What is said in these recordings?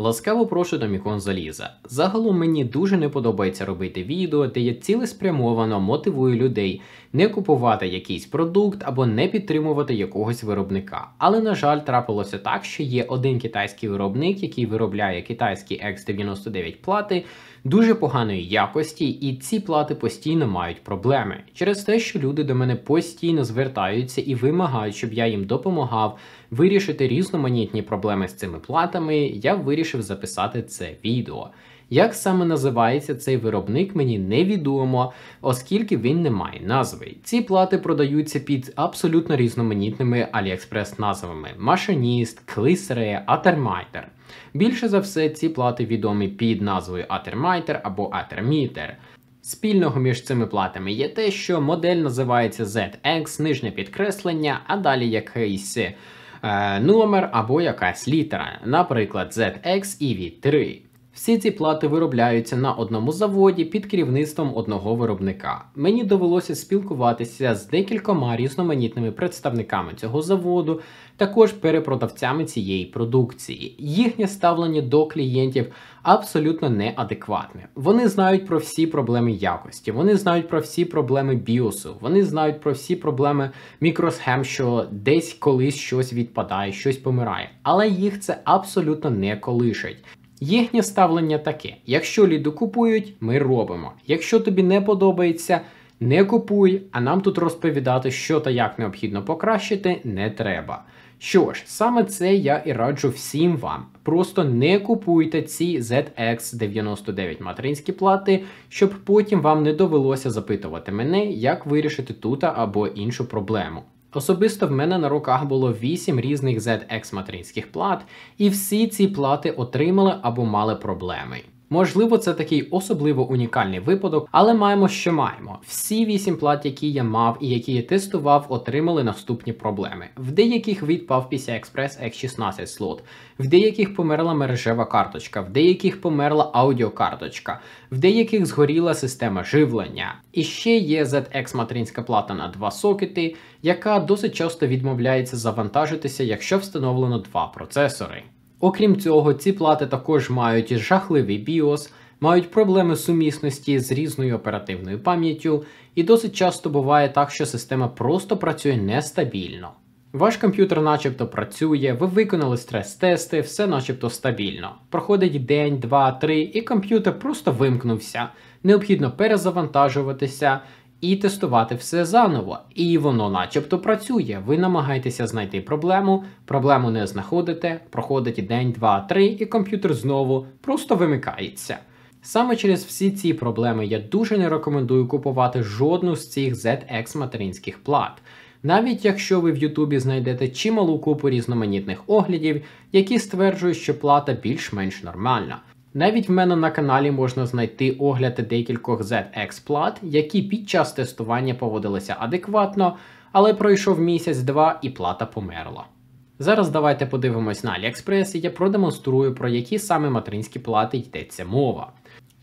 Ласкаво прошу до Мікон Заліза. Загалом мені дуже не подобається робити відео, де я цілеспрямовано мотивую людей не купувати якийсь продукт або не підтримувати якогось виробника. Але, на жаль, трапилося так, що є один китайський виробник, який виробляє китайські X99 плати дуже поганої якості, і ці плати постійно мають проблеми через те, що люди до мене постійно звертаються і вимагають, щоб я їм допомагав вирішити різноманітні проблеми з цими платами, я вирішив записати це відео. Як саме називається цей виробник, мені невідомо, оскільки він не має назви. Ці плати продаються під абсолютно різноманітними aliexpress назвами Машиніст, Клисере, Атермайтер. Більше за все, ці плати відомі під назвою Атермайтер або Атермітер. Спільного між цими платами є те, що модель називається ZX, нижнє підкреслення, а далі якийсь Е, номер або якась літера, наприклад, ZX і 3. Всі ці плати виробляються на одному заводі під керівництвом одного виробника. Мені довелося спілкуватися з декількома різноманітними представниками цього заводу, також перепродавцями цієї продукції. Їхнє ставлення до клієнтів абсолютно неадекватне. Вони знають про всі проблеми якості, вони знають про всі проблеми біосу, вони знають про всі проблеми мікросхем, що десь колись щось відпадає, щось помирає. Але їх це абсолютно не колишить. Їхнє ставлення таке: якщо ліду купують, ми робимо. Якщо тобі не подобається, не купуй, а нам тут розповідати, що та як необхідно покращити, не треба. Що ж, саме це я і раджу всім вам. Просто не купуйте ці ZX99 материнські плати, щоб потім вам не довелося запитувати мене, як вирішити тута або іншу проблему. Особисто в мене на руках було 8 різних ZX материнських плат, і всі ці плати отримали або мали проблеми. Можливо, це такий особливо унікальний випадок, але маємо, що маємо. Всі вісім плат, які я мав і які я тестував, отримали наступні проблеми. В деяких відпав PCI Express X16 слот, в деяких померла мережева карточка, в деяких померла аудіокарточка, в деяких згоріла система живлення. І ще є ZX материнська плата на два сокети, яка досить часто відмовляється завантажитися, якщо встановлено два процесори. Окрім цього, ці плати також мають жахливий BIOS, мають проблеми сумісності з різною оперативною пам'яттю, і досить часто буває так, що система просто працює нестабільно. Ваш комп'ютер начебто працює, ви виконали стрес-тести, все начебто стабільно. Проходить день, два, три, і комп'ютер просто вимкнувся. Необхідно перезавантажуватися, і тестувати все заново. І воно начебто працює. Ви намагаєтеся знайти проблему, проблему не знаходите, проходить день, два, три, і комп'ютер знову просто вимикається. Саме через всі ці проблеми я дуже не рекомендую купувати жодну з цих ZX материнських плат. Навіть якщо ви в Ютубі знайдете чималу купу різноманітних оглядів, які стверджують, що плата більш-менш нормальна. Навіть в мене на каналі можна знайти огляд декількох ZX плат, які під час тестування поводилися адекватно, але пройшов місяць-два і плата померла. Зараз давайте подивимось на AliExpress і я продемонструю, про які саме материнські плати йдеться мова.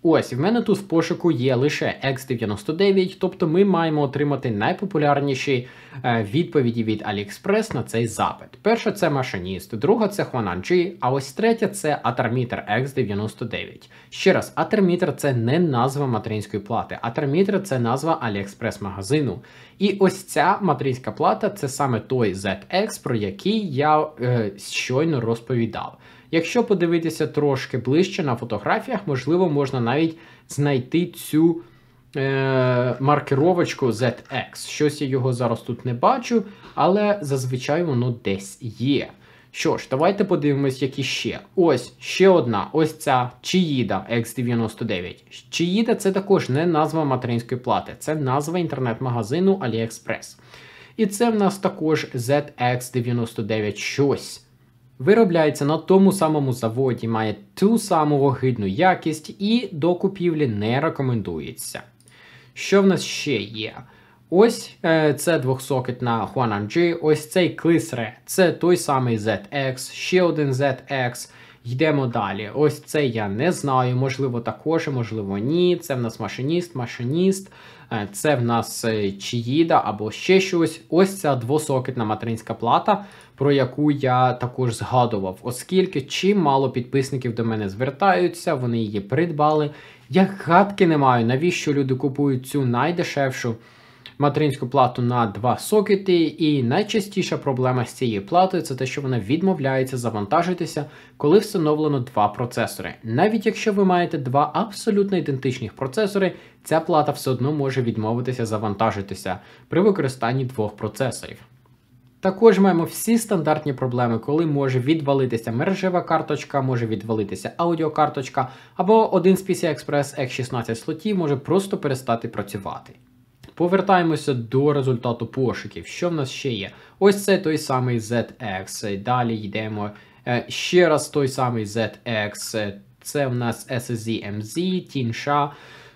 Ось, в мене тут в пошуку є лише X99, тобто ми маємо отримати найпопулярніші е, відповіді від AliExpress на цей запит. Перша це машиніст, друга це Хонанджі, а ось третя це Атермітер X99. Ще раз, Атермітер це не назва материнської плати, Атермітер це назва AliExpress магазину. І ось ця материнська плата це саме той ZX, про який я е, щойно розповідав. Якщо подивитися трошки ближче на фотографіях, можливо, можна навіть навіть знайти цю е, маркировочку ZX. Щось я його зараз тут не бачу, але зазвичай воно десь є. Що ж, давайте подивимось, які ще. Ось ще одна, ось ця Чиїда X99. Чиїда це також не назва материнської плати, це назва інтернет-магазину AliExpress. І це в нас також ZX99 щось. Виробляється на тому самому заводі, має ту саму вогидну якість і до купівлі не рекомендується. Що в нас ще є? Ось е, це двохсокетна Huanan G, ось цей Клисре, це той самий ZX, ще один ZX. Йдемо далі. Ось це я не знаю. Можливо, також, можливо, ні. Це в нас машиніст, машиніст, е, це в нас е, чиїда або ще щось. Ось ця двосокетна материнська плата, про яку я також згадував, оскільки чимало підписників до мене звертаються, вони її придбали. Я гадки не маю, навіщо люди купують цю найдешевшу материнську плату на два сокети, і найчастіша проблема з цією платою це те, що вона відмовляється завантажитися, коли встановлено два процесори. Навіть якщо ви маєте два абсолютно ідентичних процесори, ця плата все одно може відмовитися завантажитися при використанні двох процесорів. Також маємо всі стандартні проблеми, коли може відвалитися мережева карточка, може відвалитися аудіокарточка, або один з PCI Express X16 слотів може просто перестати працювати. Повертаємося до результату пошуків. Що в нас ще є? Ось це той самий ZX. Далі йдемо е, ще раз той самий ZX. Це в нас SSZMZ, Тінша.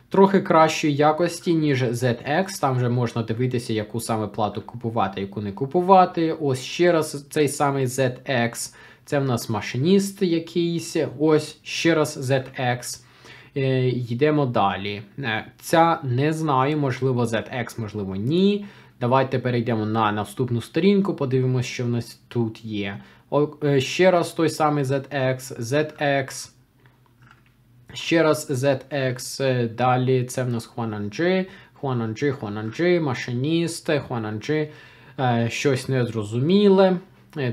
Трохи кращої якості, ніж ZX. Там вже можна дивитися, яку саме плату купувати, яку не купувати. Ось ще раз цей самий ZX. Це в нас машиніст якийсь. Ось ще раз ZX. Е, йдемо далі. Е, ця не знаю, можливо, ZX, можливо, ні. Давайте перейдемо на наступну сторінку, подивимося, що в нас тут є. О, е, ще раз той самий ZX, ZX. Ще раз ZX. Далі це в нас Huananji, Huananji, Huananji, машиніст, Huananji. Щось незрозуміле.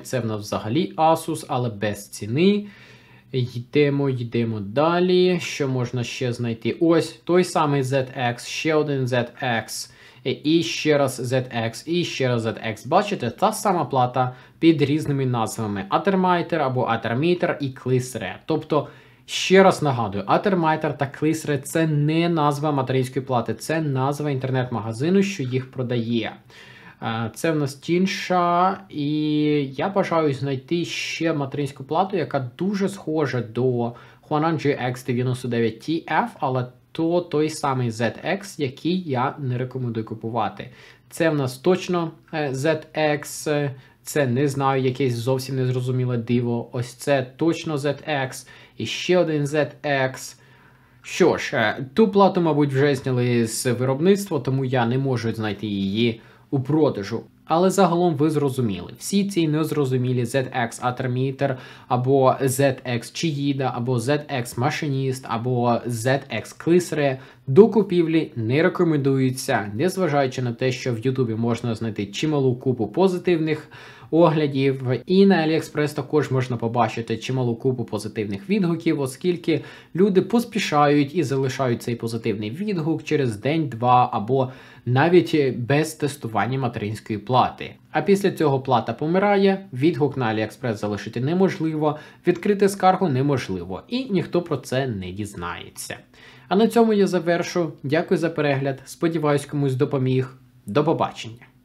Це в нас взагалі Asus, але без ціни. Йдемо, йдемо далі. Що можна ще знайти? Ось той самий ZX, ще один ZX, і ще раз ZX, і ще раз ZX. Бачите, та сама плата під різними назвами: Атермайтер або Атермітер і Клисре. Тобто. Ще раз нагадую, Атермайтер та Клисре це не назва материнської плати, це назва інтернет-магазину, що їх продає. Е, це в нас тінша, і я бажаю знайти ще материнську плату, яка дуже схожа до Huanan GX99TF, але то той самий ZX, який я не рекомендую купувати. Це в нас точно ZX. Е, це не знаю, якесь зовсім незрозуміле диво. Ось це точно ZX, і ще один ZX. Що ж, е, ту плату, мабуть, вже зняли з виробництва, тому я не можу знайти її у продажу. Але загалом ви зрозуміли всі ці незрозумілі ZX Atermeter, або ZX Chiїда, або ZX Машиніст, або ZX Клисре до купівлі не рекомендується, незважаючи на те, що в Ютубі можна знайти чималу купу позитивних оглядів, і на Аліекспрес також можна побачити чималу купу позитивних відгуків, оскільки люди поспішають і залишають цей позитивний відгук через день-два або навіть без тестування материнської плати а після цього плата помирає, відгук на Аліекспрес залишити неможливо, відкрити скаргу неможливо, і ніхто про це не дізнається. А на цьому я завершу. Дякую за перегляд. Сподіваюсь, комусь допоміг. До побачення.